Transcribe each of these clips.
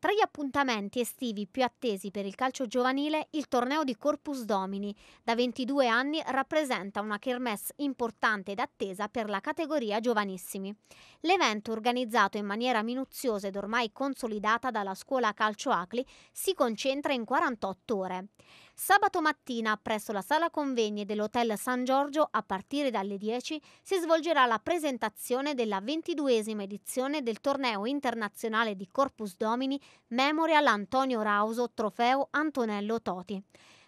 Tra gli appuntamenti estivi più attesi per il calcio giovanile, il torneo di Corpus Domini, da 22 anni, rappresenta una kermesse importante ed attesa per la categoria giovanissimi. L'evento, organizzato in maniera minuziosa ed ormai consolidata dalla scuola Calcio Acli, si concentra in 48 ore. Sabato mattina, presso la sala convegni dell'Hotel San Giorgio, a partire dalle 10, si svolgerà la presentazione della ventiduesima edizione del torneo internazionale di Corpus Domini Memorial Antonio Rauso Trofeo Antonello Toti.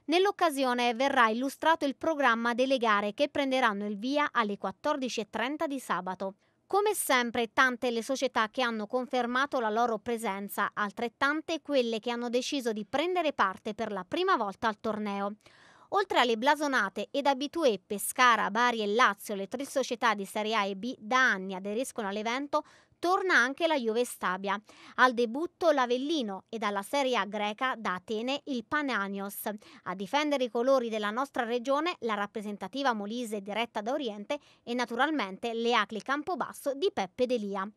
Nell'occasione verrà illustrato il programma delle gare che prenderanno il via alle 14.30 di sabato. Come sempre tante le società che hanno confermato la loro presenza, altrettante quelle che hanno deciso di prendere parte per la prima volta al torneo. Oltre alle blasonate ed abitué Pescara, Bari e Lazio, le tre società di Serie A e B da anni aderiscono all'evento, torna anche la Juve Stabia. Al debutto l'Avellino e dalla Serie A greca da Atene il Pananios. A difendere i colori della nostra regione la rappresentativa Molise diretta da Oriente e naturalmente le Acli Campobasso di Peppe Delia.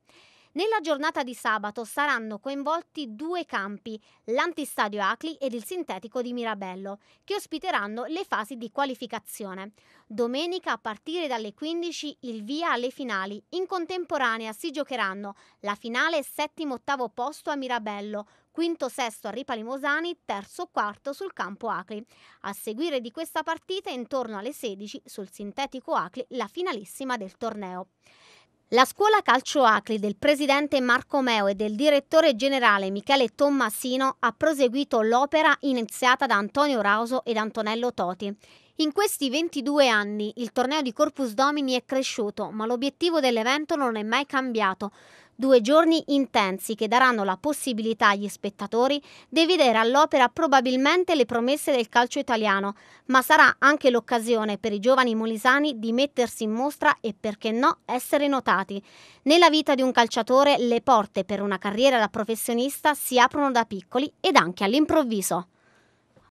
Nella giornata di sabato saranno coinvolti due campi, l'antistadio Acli ed il sintetico di Mirabello, che ospiteranno le fasi di qualificazione. Domenica a partire dalle 15 il via alle finali. In contemporanea si giocheranno la finale settimo-ottavo posto a Mirabello, quinto sesto a Ripa Limosani, terzo quarto sul campo Acli. A seguire di questa partita intorno alle 16 sul sintetico Acli la finalissima del torneo. La scuola calcio Acli del presidente Marco Meo e del direttore generale Michele Tommasino ha proseguito l'opera iniziata da Antonio Rauso ed Antonello Toti. In questi 22 anni il torneo di Corpus Domini è cresciuto, ma l'obiettivo dell'evento non è mai cambiato. Due giorni intensi che daranno la possibilità agli spettatori di vedere all'opera probabilmente le promesse del calcio italiano, ma sarà anche l'occasione per i giovani molisani di mettersi in mostra e perché no essere notati. Nella vita di un calciatore le porte per una carriera da professionista si aprono da piccoli ed anche all'improvviso.